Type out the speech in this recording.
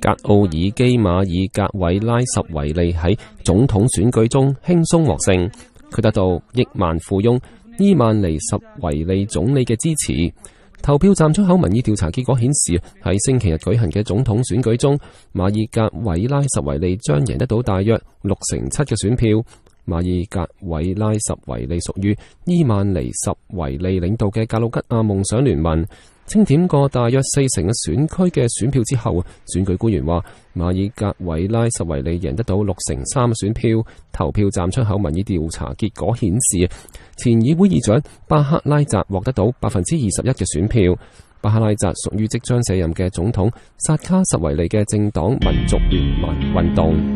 格奥爾基馬爾格維拉什維利喺總統選舉中輕鬆獲勝，佢得到億萬富翁伊万尼什維利總理嘅支持。投票站出口民意調查結果顯示，喺星期日舉行嘅總統選舉中，馬爾格維拉什維利將贏得到大約六成七嘅選票。馬爾格維拉什維利屬於伊万尼什維利領導嘅格魯吉亞夢想聯盟。清点过大约四成嘅选区嘅选票之后，选举官员话，马尔格维拉什维利赢得到六成三选票。投票站出口民意调查结果显示，前议会议长巴克拉扎获得到百分之二十一嘅选票。巴克拉扎属于即将卸任嘅总统萨卡什维利嘅政党民族联盟运动。